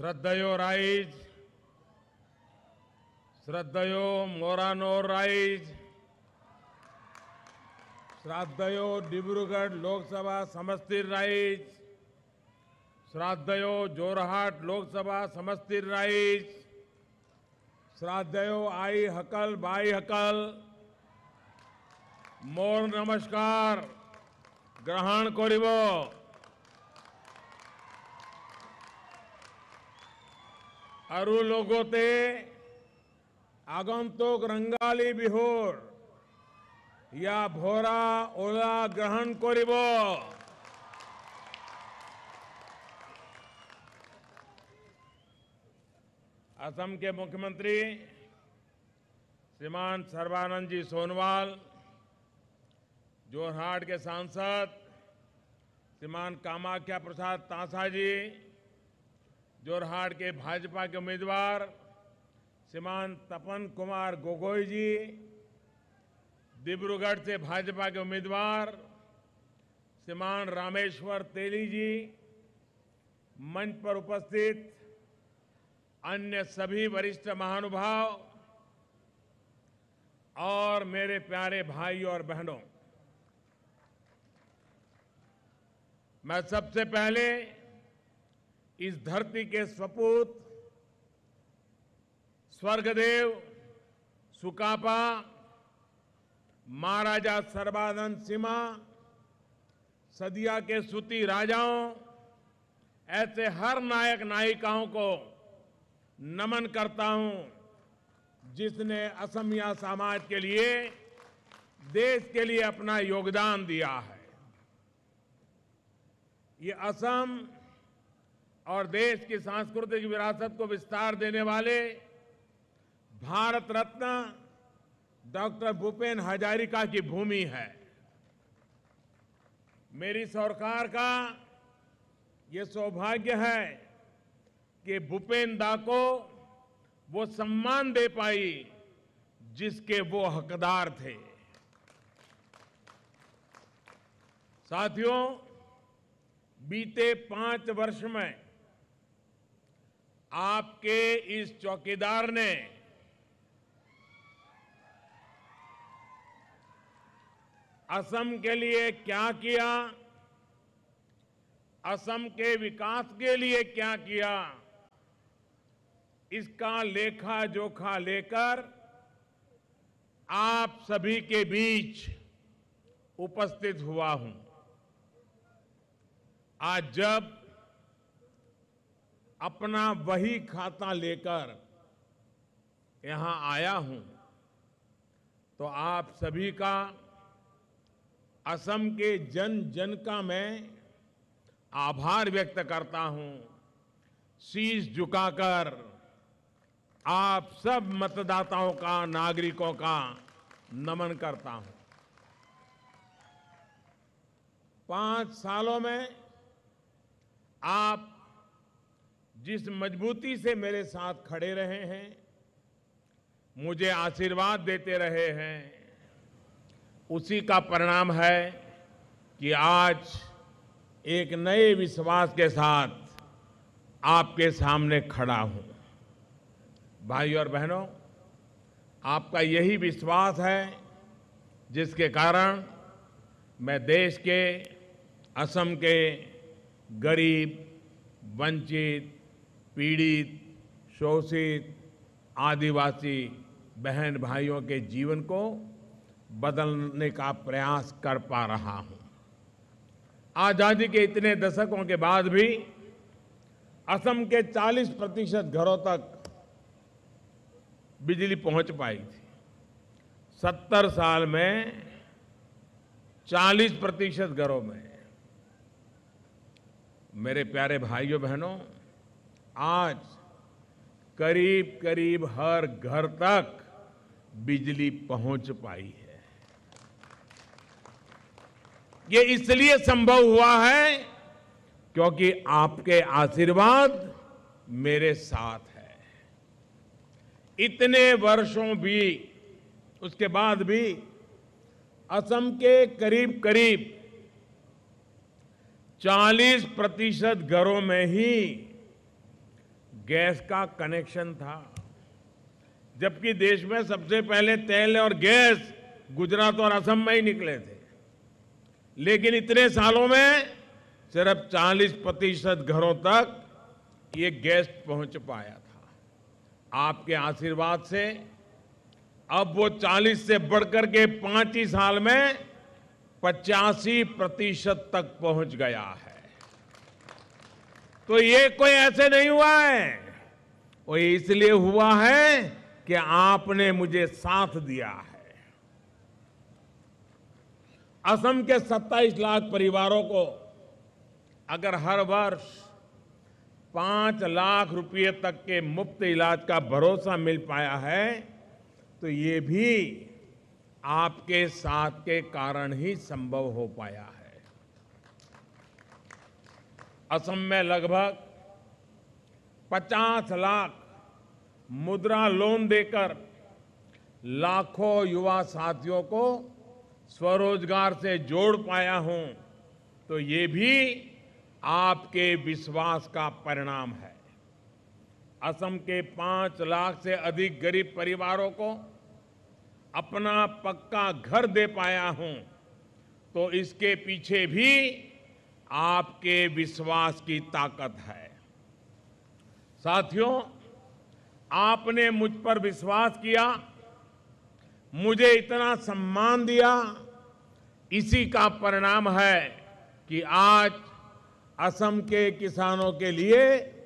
श्रद्धयो राइज श्रद्धयो मोरानोर राइज श्राद्धयो डिब्रुगढ़ लोकसभा समस्ती राइज श्राद्धयो जोरहाट लोकसभा समस्ती राइज श्राद्धयो आई हकल बाई हकल मोर नमस्कार ग्रहण करिबो अरु लोगों ते आगंतुक रंगाली बिहोर या भोरा ओला ग्रहण करिब असम के मुख्यमंत्री श्रीमान सर्वानंद जी सोनवाल जोरहाट के सांसद श्रीमान कामाख्या प्रसाद तांसा जी जोरहाट के भाजपा के उम्मीदवार श्रीमान तपन कुमार गोगोई जी डिब्रूगढ़ से भाजपा के उम्मीदवार श्रीमान रामेश्वर तेली जी मंच पर उपस्थित अन्य सभी वरिष्ठ महानुभाव और मेरे प्यारे भाई और बहनों मैं सबसे पहले इस धरती के सपूत स्वर्गदेव सुकापा महाराजा सर्वानंद सिमा सदिया के सूती राजाओं ऐसे हर नायक नायिकाओं को नमन करता हूं जिसने असमिया समाज के लिए देश के लिए अपना योगदान दिया है ये असम और देश की सांस्कृतिक विरासत को विस्तार देने वाले भारत रत्न डॉक्टर भूपेन हजारिका की भूमि है मेरी सरकार का ये सौभाग्य है कि भूपेन दा को वो सम्मान दे पाई जिसके वो हकदार थे साथियों बीते पांच वर्ष में आपके इस चौकीदार ने असम के लिए क्या किया असम के विकास के लिए क्या किया इसका लेखा जोखा लेकर आप सभी के बीच उपस्थित हुआ हूं आज जब अपना वही खाता लेकर यहां आया हूं तो आप सभी का असम के जन जन का मैं आभार व्यक्त करता हूं शीश झुकाकर आप सब मतदाताओं का नागरिकों का नमन करता हूं पांच सालों में आप जिस मजबूती से मेरे साथ खड़े रहे हैं मुझे आशीर्वाद देते रहे हैं उसी का परिणाम है कि आज एक नए विश्वास के साथ आपके सामने खड़ा हूं भाई और बहनों आपका यही विश्वास है जिसके कारण मैं देश के असम के गरीब वंचित पीड़ित शोषित आदिवासी बहन भाइयों के जीवन को बदलने का प्रयास कर पा रहा हूं आज़ादी के इतने दशकों के बाद भी असम के 40 प्रतिशत घरों तक बिजली पहुंच पाई थी 70 साल में 40 प्रतिशत घरों में मेरे प्यारे भाइयों बहनों आज करीब करीब हर घर तक बिजली पहुंच पाई है ये इसलिए संभव हुआ है क्योंकि आपके आशीर्वाद मेरे साथ है इतने वर्षों भी उसके बाद भी असम के करीब करीब 40 प्रतिशत घरों में ही गैस का कनेक्शन था जबकि देश में सबसे पहले तेल और गैस गुजरात और असम में ही निकले थे लेकिन इतने सालों में सिर्फ 40 प्रतिशत घरों तक ये गैस पहुंच पाया था आपके आशीर्वाद से अब वो 40 से बढ़कर के पांच ही साल में पचासी प्रतिशत तक पहुंच गया है तो ये कोई ऐसे नहीं हुआ है वो इसलिए हुआ है कि आपने मुझे साथ दिया है असम के 27 लाख परिवारों को अगर हर वर्ष पांच लाख रुपए तक के मुफ्त इलाज का भरोसा मिल पाया है तो ये भी आपके साथ के कारण ही संभव हो पाया है असम में लगभग 50 लाख मुद्रा लोन देकर लाखों युवा साथियों को स्वरोजगार से जोड़ पाया हूं तो ये भी आपके विश्वास का परिणाम है असम के पांच लाख से अधिक गरीब परिवारों को अपना पक्का घर दे पाया हूं तो इसके पीछे भी आपके विश्वास की ताकत है साथियों आपने मुझ पर विश्वास किया मुझे इतना सम्मान दिया इसी का परिणाम है कि आज असम के किसानों के लिए